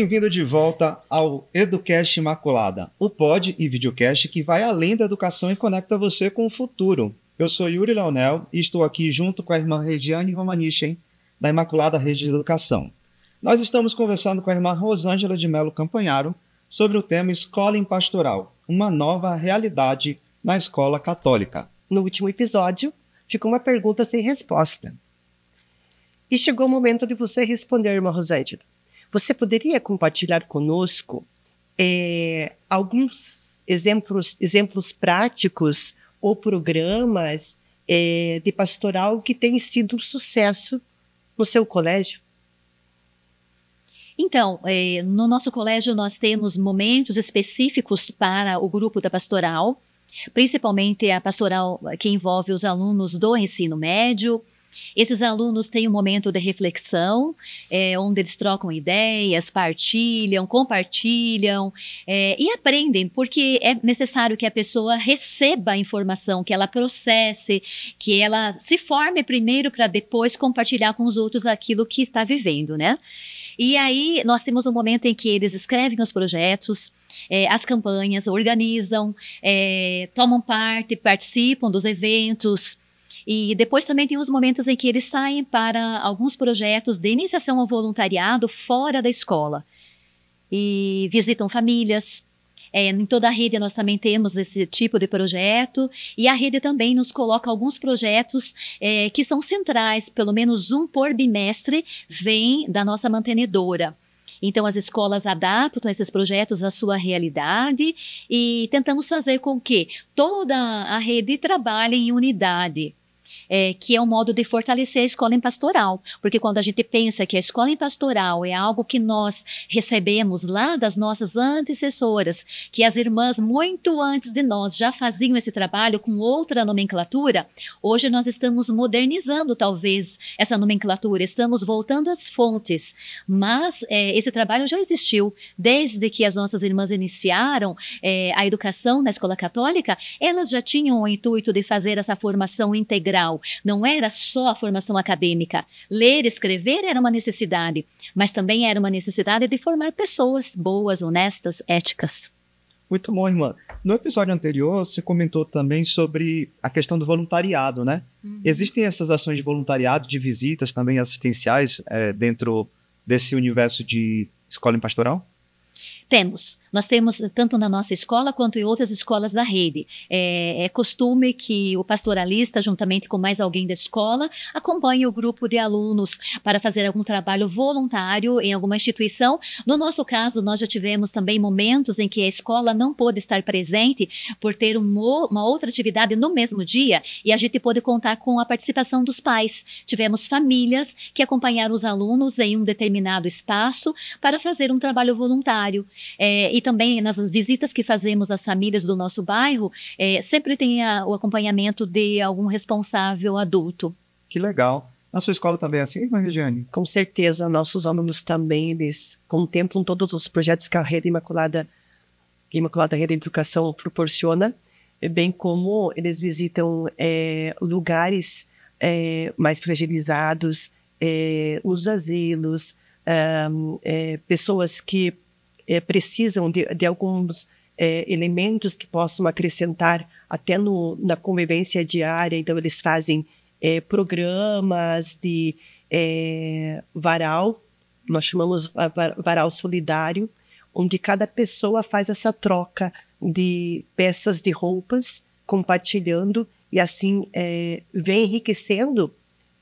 Bem-vindo de volta ao Educast Imaculada, o pod e videocast que vai além da educação e conecta você com o futuro. Eu sou Yuri Leonel e estou aqui junto com a irmã Regiane Romanichen, da Imaculada Rede de Educação. Nós estamos conversando com a irmã Rosângela de Melo Campanharo sobre o tema Escola em Pastoral, uma nova realidade na escola católica. No último episódio, ficou uma pergunta sem resposta. E chegou o momento de você responder, irmã Rosângela. Você poderia compartilhar conosco é, alguns exemplos, exemplos práticos ou programas é, de pastoral que têm sido um sucesso no seu colégio? Então, eh, no nosso colégio nós temos momentos específicos para o grupo da pastoral, principalmente a pastoral que envolve os alunos do ensino médio, esses alunos têm um momento de reflexão, é, onde eles trocam ideias, partilham, compartilham é, e aprendem, porque é necessário que a pessoa receba a informação, que ela processe, que ela se forme primeiro para depois compartilhar com os outros aquilo que está vivendo, né? E aí nós temos um momento em que eles escrevem os projetos, é, as campanhas, organizam, é, tomam parte, participam dos eventos. E depois também tem os momentos em que eles saem para alguns projetos de iniciação ao voluntariado fora da escola e visitam famílias. É, em toda a rede nós também temos esse tipo de projeto e a rede também nos coloca alguns projetos é, que são centrais, pelo menos um por bimestre vem da nossa mantenedora. Então, as escolas adaptam esses projetos à sua realidade e tentamos fazer com que toda a rede trabalhe em unidade é, que é um modo de fortalecer a escola em pastoral, porque quando a gente pensa que a escola em pastoral é algo que nós recebemos lá das nossas antecessoras, que as irmãs muito antes de nós já faziam esse trabalho com outra nomenclatura, hoje nós estamos modernizando talvez essa nomenclatura, estamos voltando às fontes, mas é, esse trabalho já existiu desde que as nossas irmãs iniciaram é, a educação na escola católica, elas já tinham o intuito de fazer essa formação integral não era só a formação acadêmica. Ler, escrever era uma necessidade, mas também era uma necessidade de formar pessoas boas, honestas, éticas. Muito bom, irmã. No episódio anterior, você comentou também sobre a questão do voluntariado, né? Uhum. Existem essas ações de voluntariado, de visitas também assistenciais é, dentro desse universo de escola em pastoral? Temos. Nós temos, eh, tanto na nossa escola quanto em outras escolas da rede. É, é, costume que o pastoralista, juntamente com mais alguém da escola, acompanhe o grupo de alunos para fazer algum trabalho voluntário em alguma instituição. No nosso caso, nós já tivemos também momentos em que a escola não pôde estar presente por ter uma outra atividade no mesmo dia e a gente pôde contar com a participação dos pais. Tivemos famílias que acompanharam os alunos em um determinado espaço para fazer um trabalho voluntário. É, e também nas visitas que fazemos às famílias do nosso bairro, é, sempre tem a, o acompanhamento de algum responsável adulto. Que legal. Na sua escola também é assim, Mariane? Com certeza, nossos alunos também, eles contemplam todos os projetos que a Rede Imaculada, Imaculada Rede Educação proporciona, bem como eles visitam é, lugares é, mais fragilizados, é, os asilos, é, pessoas que é, precisam de, de alguns é, elementos que possam acrescentar até no, na convivência diária. Então, eles fazem é, programas de é, varal, nós chamamos varal solidário, onde cada pessoa faz essa troca de peças de roupas, compartilhando e assim é, vem enriquecendo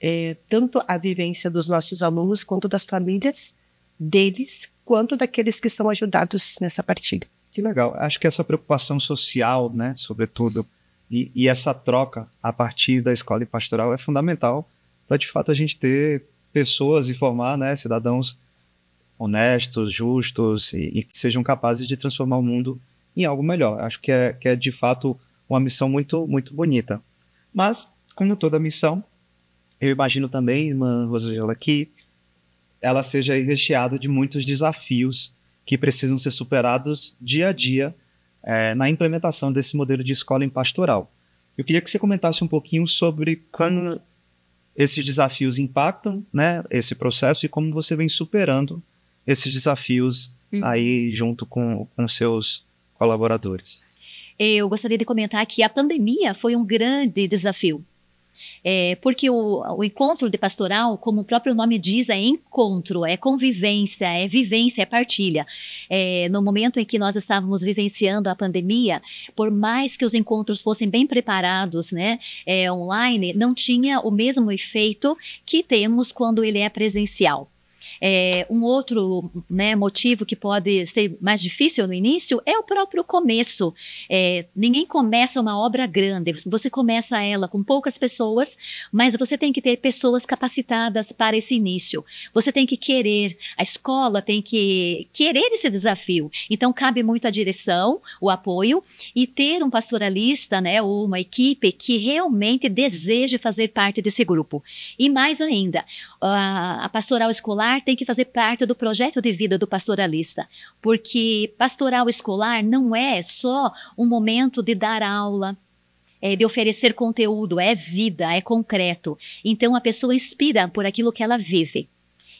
é, tanto a vivência dos nossos alunos quanto das famílias deles quanto daqueles que são ajudados nessa partida. Que legal. Acho que essa preocupação social, né, sobretudo, e, e essa troca a partir da escola e pastoral é fundamental para de fato a gente ter pessoas e formar, né, cidadãos honestos, justos e, e, que sejam capazes de transformar o mundo em algo melhor. Acho que é, que é de fato uma missão muito, muito bonita. Mas, como toda missão, eu imagino também, irmã Rosângela, que ela seja recheada de muitos desafios que precisam ser superados dia a dia é, na implementação desse modelo de escola em pastoral. Eu queria que você comentasse um pouquinho sobre quando esses desafios impactam né, esse processo e como você vem superando esses desafios hum. aí junto com, com seus colaboradores. Eu gostaria de comentar que a pandemia foi um grande desafio é, porque o, o, encontro de pastoral, como o próprio nome diz, é encontro, é convivência, é vivência, é partilha. É, no momento em que nós estávamos vivenciando a pandemia, por mais que os encontros fossem bem preparados, né, é, online, não tinha o mesmo efeito que temos quando ele é presencial. É, um outro né, motivo que pode ser mais difícil no início é o próprio começo. É, ninguém começa uma obra grande, você começa ela com poucas pessoas, mas você tem que ter pessoas capacitadas para esse início. Você tem que querer, a escola tem que querer esse desafio. Então, cabe muito a direção, o apoio e ter um pastoralista, né, ou uma equipe que realmente deseje fazer parte desse grupo. E mais ainda, a, a pastoral escolar tem que fazer parte do projeto de vida do pastoralista, porque pastoral escolar não é só um momento de dar aula, é, de oferecer conteúdo, é vida, é concreto. Então a pessoa inspira por aquilo que ela vive.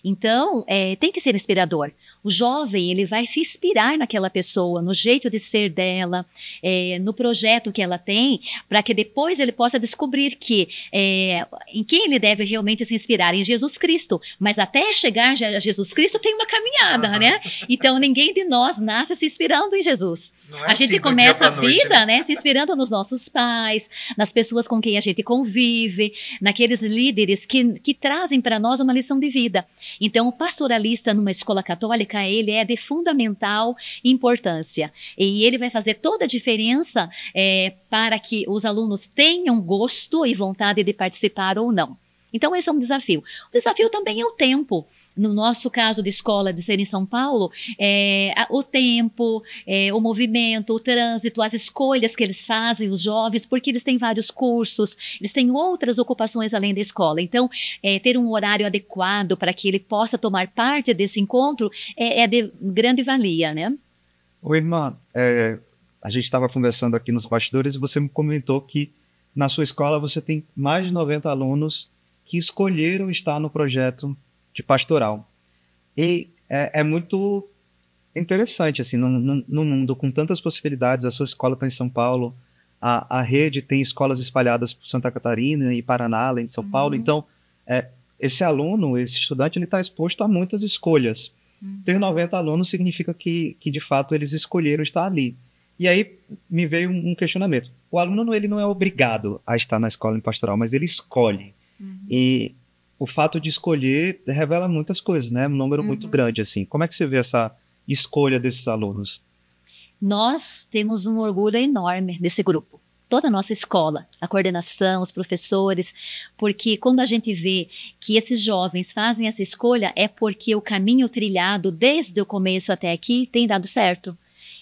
Então, é, tem que ser inspirador. O jovem, ele vai se inspirar naquela pessoa, no jeito de ser dela, é, no projeto que ela tem, para que depois ele possa descobrir que é, em quem ele deve realmente se inspirar, em Jesus Cristo. Mas até chegar a Jesus Cristo tem uma caminhada, uhum. né? Então, ninguém de nós nasce se inspirando em Jesus. É a gente assim, começa a vida, né? né, se inspirando nos nossos pais, nas pessoas com quem a gente convive, naqueles líderes que, que trazem para nós uma lição de vida. Então, o pastoralista numa escola católica, ele é de fundamental importância. E ele vai fazer toda a diferença é, para que os alunos tenham gosto e vontade de participar ou não. Então, esse é um desafio. O desafio também é o tempo. No nosso caso de escola de ser em São Paulo, é, o tempo, é, o movimento, o trânsito, as escolhas que eles fazem, os jovens, porque eles têm vários cursos, eles têm outras ocupações além da escola. Então, é, ter um horário adequado para que ele possa tomar parte desse encontro é, é de grande valia, né? Ô, irmã, é, a gente estava conversando aqui nos bastidores e você me comentou que na sua escola você tem mais de 90 alunos que escolheram estar no projeto de pastoral. E é, é muito interessante, assim, num, mundo com tantas possibilidades, a sua escola está em São Paulo, a, a rede tem escolas espalhadas por Santa Catarina e Paraná, além de São uhum. Paulo, então é, esse aluno, esse estudante, ele está exposto a muitas escolhas. Uhum. Ter 90 alunos significa que, que, de fato, eles escolheram estar ali. E aí me veio um, questionamento. O aluno, ele não é obrigado a estar na escola em pastoral, mas ele escolhe. E o fato de escolher revela muitas coisas, né? É um número uhum. muito grande, assim. Como é que você vê essa escolha desses alunos? Nós temos um orgulho enorme desse grupo. Toda a nossa escola, a coordenação, os professores, porque quando a gente vê que esses jovens fazem essa escolha, é porque o caminho trilhado desde o começo até aqui tem dado certo.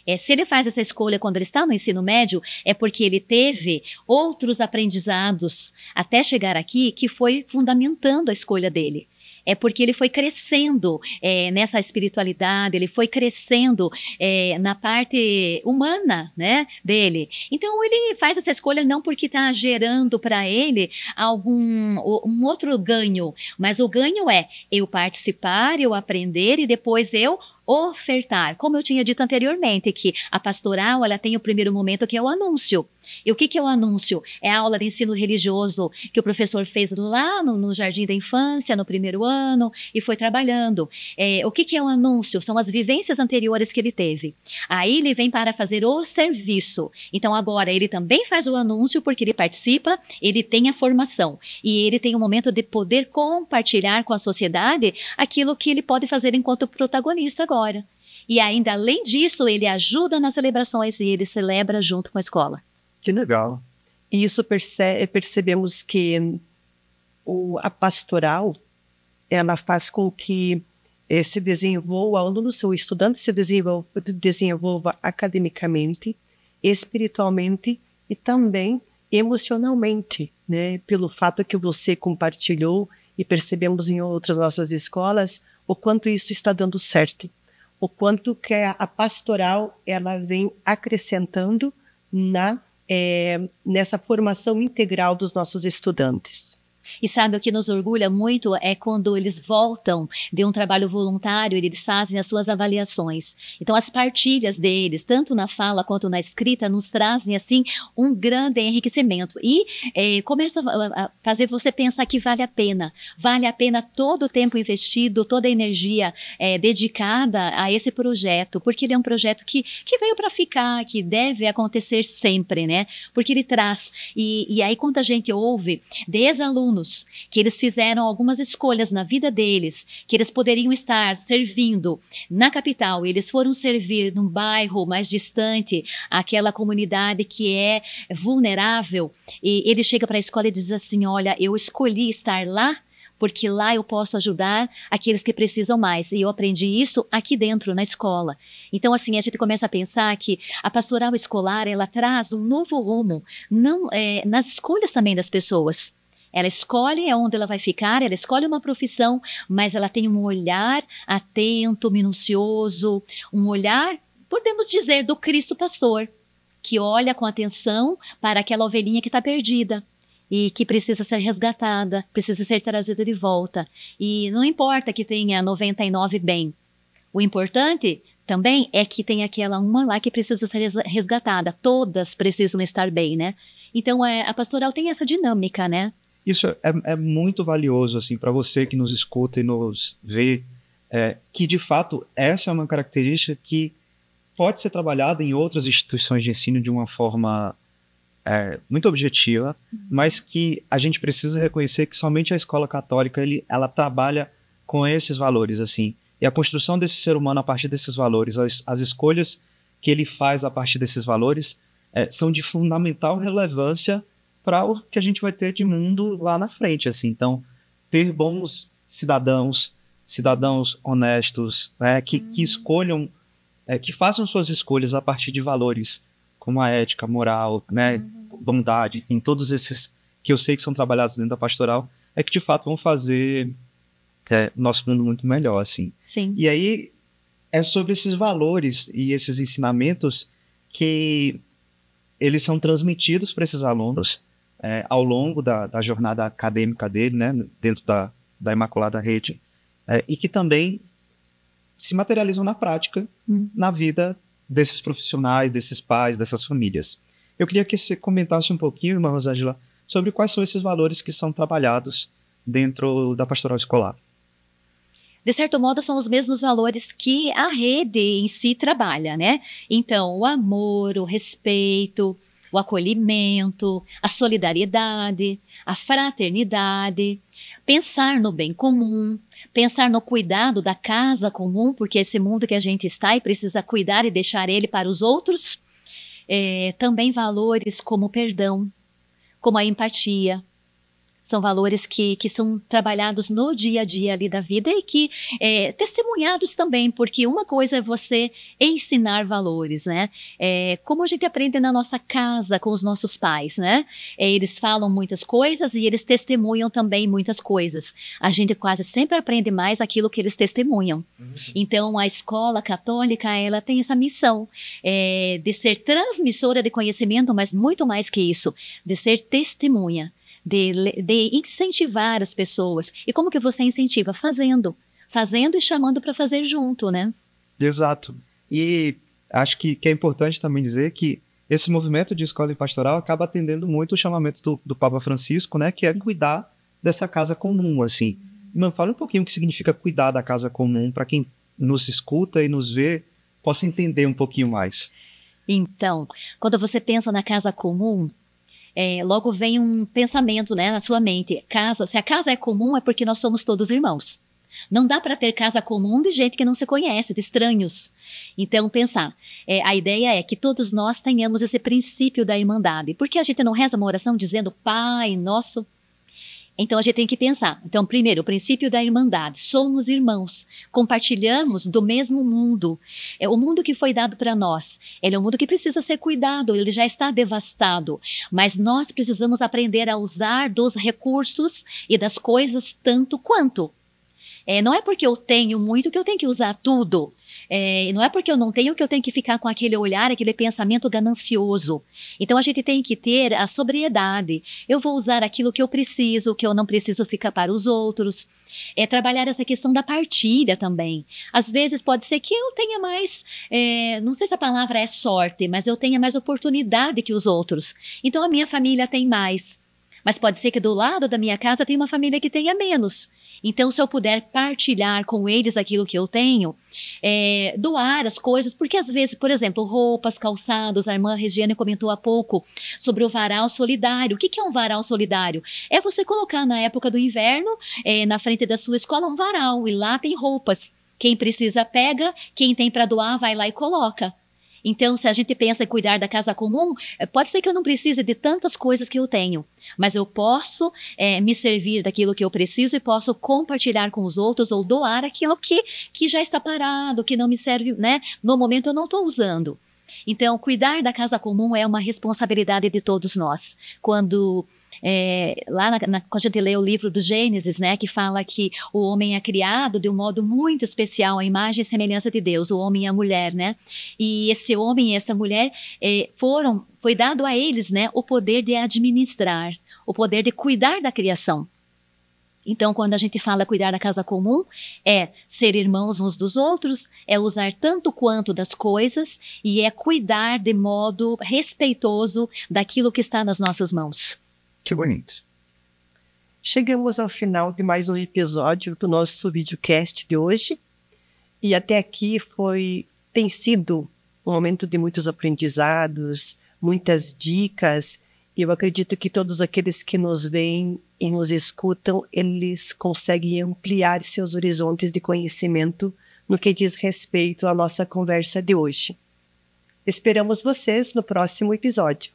É, se ele faz essa escolha quando ele está no ensino médio, é porque ele teve outros aprendizados até chegar aqui que foi fundamentando a escolha dele é porque ele foi crescendo é, nessa espiritualidade, ele foi crescendo é, na parte humana né, dele. Então ele faz essa escolha não porque está gerando para ele algum um outro ganho, mas o ganho é eu participar, eu aprender e depois eu ofertar. Como eu tinha dito anteriormente, que a pastoral ela tem o primeiro momento que é o anúncio. E o que, que é o anúncio? É a aula de ensino religioso que o professor fez lá no, no jardim da infância, no primeiro ano, e foi trabalhando. É, o que, que é o anúncio? São as vivências anteriores que ele teve. Aí ele vem para fazer o serviço. Então agora ele também faz o anúncio porque ele participa, ele tem a formação. E ele tem o momento de poder compartilhar com a sociedade aquilo que ele pode fazer enquanto protagonista agora. E ainda além disso, ele ajuda nas celebrações e ele celebra junto com a escola. Que legal. E isso perce percebemos que o, a pastoral ela faz com que eh, se desenvolva, o aluno, o estudante se desenvolva, desenvolva academicamente, espiritualmente e também emocionalmente, né? Pelo fato que você compartilhou e percebemos em outras nossas escolas o quanto isso está dando certo o quanto que a pastoral ela vem acrescentando na é, nessa formação integral dos nossos estudantes. E sabe o que nos orgulha muito é quando eles voltam de um trabalho voluntário e eles fazem as suas avaliações. Então as partilhas deles, tanto na fala quanto na escrita, nos trazem assim um grande enriquecimento e é, começa a fazer você pensar que vale a pena, vale a pena todo o tempo investido, toda a energia é, dedicada a esse projeto, porque ele é um projeto que, que veio para ficar, que deve acontecer sempre, né? Porque ele traz e, e aí quando a gente ouve desalunos que eles fizeram algumas escolhas na vida deles, que eles poderiam estar servindo na capital, eles foram servir num bairro mais distante, aquela comunidade que é vulnerável, e ele chega para a escola e diz assim: Olha, eu escolhi estar lá porque lá eu posso ajudar aqueles que precisam mais. E eu aprendi isso aqui dentro, na escola. Então, assim, a gente começa a pensar que a pastoral escolar, ela traz um novo rumo, não é, nas escolhas também das pessoas. Ela escolhe onde ela vai ficar, ela escolhe uma profissão, mas ela tem um olhar atento, minucioso, um olhar, podemos dizer, do Cristo pastor, que olha com atenção para aquela ovelhinha que está perdida e que precisa ser resgatada, precisa ser trazida de volta. E não importa que tenha 99 bem. O importante também é que tem aquela uma lá que precisa ser resgatada. Todas precisam estar bem, né? Então, é, a pastoral tem essa dinâmica, né? Isso é, é muito valioso assim para você que nos escuta e nos vê, é, que de fato essa é uma característica que pode ser trabalhada em outras instituições de ensino de uma forma é, muito objetiva, uhum. mas que a gente precisa reconhecer que somente a escola católica ele, ela trabalha com esses valores assim e a construção desse ser humano a partir desses valores, as, as escolhas que ele faz a partir desses valores é, são de fundamental relevância para o que a gente vai ter de mundo lá na frente, assim. Então, ter bons cidadãos, cidadãos honestos, né, que, uhum. que escolham, é, que façam suas escolhas a partir de valores como a ética, moral, né, uhum. bondade, em todos esses que eu sei que são trabalhados dentro da pastoral, é que de fato vão fazer é, nosso mundo muito melhor, assim. Sim. E aí é sobre esses valores e esses ensinamentos que eles são transmitidos para esses alunos é, ao longo da, da, jornada acadêmica dele, né, dentro da, da Imaculada Rede, é, e que também se materializam na prática, hum. na vida desses profissionais, desses pais, dessas famílias. Eu queria que você comentasse um pouquinho, irmã Rosângela, sobre quais são esses valores que são trabalhados dentro da pastoral escolar. De certo modo, são os mesmos valores que a rede em si trabalha, né? Então, o amor, o respeito, o acolhimento, a solidariedade, a fraternidade, pensar no bem comum, pensar no cuidado da casa comum, porque esse mundo que a gente está e precisa cuidar e deixar ele para os outros. É, também valores como o perdão, como a empatia, são valores que, que são trabalhados no dia a dia ali da vida e que é, testemunhados também, porque uma coisa é você ensinar valores, né? É, como a gente aprende na nossa casa com os nossos pais, né? É, eles falam muitas coisas e eles testemunham também muitas coisas. A gente quase sempre aprende mais aquilo que eles testemunham. Uhum. Então, a escola católica, ela tem essa missão é, de ser transmissora de conhecimento, mas muito mais que isso, de ser testemunha de, de incentivar as pessoas. E como que você incentiva? Fazendo. Fazendo e chamando para fazer junto, né? Exato. E acho que, que é importante também dizer que esse movimento de escola e pastoral acaba atendendo muito o chamamento do, do Papa Francisco, né, que é cuidar dessa casa comum, assim. Mano, fala um pouquinho o que significa cuidar da casa comum para quem nos escuta e nos vê possa entender um pouquinho mais. Então, quando você pensa na casa comum, é, logo vem um pensamento né, na sua mente. Casa, se a casa é comum, é porque nós somos todos irmãos. Não dá para ter casa comum de gente que não se conhece, de estranhos. Então, pensar. É, a ideia é que todos nós tenhamos esse princípio da irmandade. Por que a gente não reza uma oração dizendo Pai nosso? Então a gente tem que pensar. Então, primeiro, o princípio da irmandade. Somos irmãos, compartilhamos do mesmo mundo. É o mundo que foi dado para nós. Ele é um mundo que precisa ser cuidado, ele já está devastado, mas nós precisamos aprender a usar dos recursos e das coisas tanto quanto é, não é porque eu tenho muito que eu tenho que usar tudo. É, não é porque eu não tenho que eu tenho que ficar com aquele olhar, aquele pensamento ganancioso. Então a gente tem que ter a sobriedade. Eu vou usar aquilo que eu preciso, o que eu não preciso fica para os outros. É trabalhar essa questão da partilha também. Às vezes pode ser que eu tenha mais, é, não sei se a palavra é sorte, mas eu tenha mais oportunidade que os outros. Então a minha família tem mais. Mas pode ser que do lado da minha casa tenha uma família que tenha menos. Então, se eu puder partilhar com eles aquilo que eu tenho, é, doar as coisas, porque às vezes, por exemplo, roupas, calçados, a irmã Regiane comentou há pouco sobre o varal solidário. O que, que é um varal solidário? É você colocar na época do inverno, é, na frente da sua escola, um varal e lá tem roupas. Quem precisa pega, quem tem para doar vai lá e coloca. Então, se a gente pensa em cuidar da casa comum, eh, pode ser que eu não precise de tantas coisas que eu tenho, mas eu posso é, me servir daquilo que eu preciso e posso compartilhar com os outros ou doar aquilo que, que já está parado, que não me serve, né? No momento eu não estou usando. Então, cuidar da casa comum é uma responsabilidade de todos nós. Quando é, lá na, na, quando a gente lê o livro do Gênesis, né, que fala que o homem é criado de um modo muito especial, a imagem e semelhança de Deus, o homem e a mulher, né? E esse homem e essa mulher é, foram, foi dado a eles, né, o poder de administrar, o poder de cuidar da criação. Então, quando a gente fala cuidar da casa comum, é ser irmãos uns dos outros, é usar tanto quanto das coisas e é cuidar de modo respeitoso daquilo que está nas nossas mãos. Que bonito. Chegamos ao final de mais um episódio do nosso videocast de hoje. E até aqui foi tem sido um momento de muitos aprendizados, muitas dicas. E eu acredito que todos aqueles que nos veem e nos escutam, eles conseguem ampliar seus horizontes de conhecimento no que diz respeito à nossa conversa de hoje. Esperamos vocês no próximo episódio.